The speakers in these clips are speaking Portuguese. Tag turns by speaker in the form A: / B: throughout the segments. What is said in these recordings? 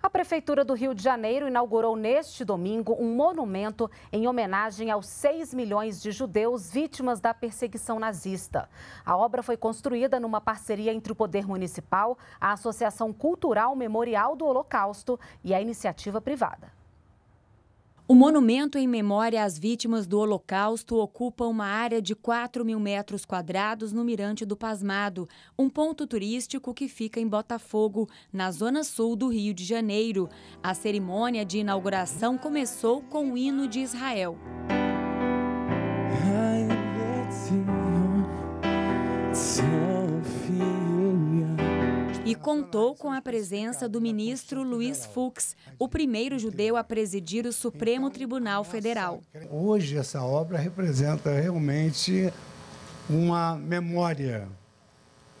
A: A Prefeitura do Rio de Janeiro inaugurou neste domingo um monumento em homenagem aos 6 milhões de judeus vítimas da perseguição nazista. A obra foi construída numa parceria entre o Poder Municipal, a Associação Cultural Memorial do Holocausto e a iniciativa privada.
B: O monumento em memória às vítimas do Holocausto ocupa uma área de 4 mil metros quadrados no Mirante do Pasmado, um ponto turístico que fica em Botafogo, na zona sul do Rio de Janeiro. A cerimônia de inauguração começou com o hino de Israel. e contou com a presença do ministro Luiz Fux, o primeiro judeu a presidir o Supremo Tribunal Federal.
A: Hoje, essa obra representa realmente uma memória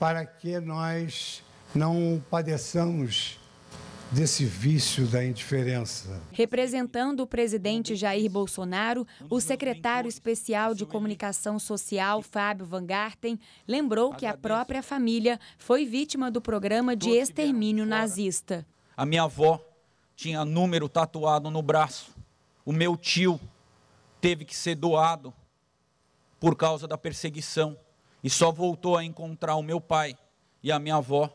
A: para que nós não padeçamos desse vício da indiferença.
B: Representando o presidente Jair Bolsonaro, o secretário especial de comunicação social, Fábio Van Garten, lembrou que a própria família foi vítima do programa de extermínio nazista.
C: A minha avó tinha número tatuado no braço. O meu tio teve que ser doado por causa da perseguição e só voltou a encontrar o meu pai e a minha avó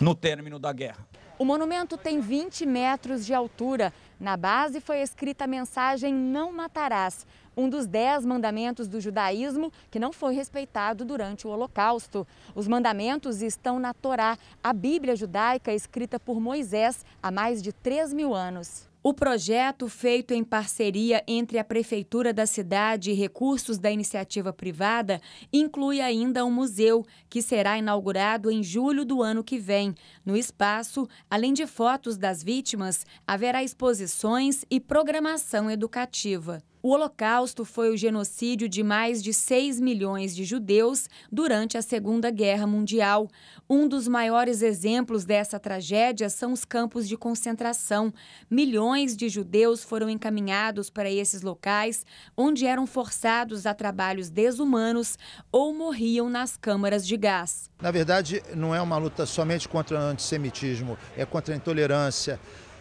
C: no término da guerra.
B: O monumento tem 20 metros de altura. Na base foi escrita a mensagem Não Matarás, um dos dez mandamentos do judaísmo que não foi respeitado durante o Holocausto. Os mandamentos estão na Torá, a Bíblia judaica escrita por Moisés há mais de 3 mil anos. O projeto, feito em parceria entre a Prefeitura da cidade e recursos da iniciativa privada, inclui ainda um museu, que será inaugurado em julho do ano que vem. No espaço, além de fotos das vítimas, haverá exposições e programação educativa. O Holocausto foi o genocídio de mais de 6 milhões de judeus durante a Segunda Guerra Mundial. Um dos maiores exemplos dessa tragédia são os campos de concentração. Milhões de judeus foram encaminhados para esses locais, onde eram forçados a trabalhos desumanos ou morriam nas câmaras de gás.
C: Na verdade, não é uma luta somente contra o antissemitismo, é contra a intolerância,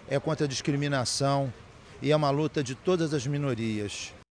C: é contra a discriminação, e é uma luta de todas as minorias.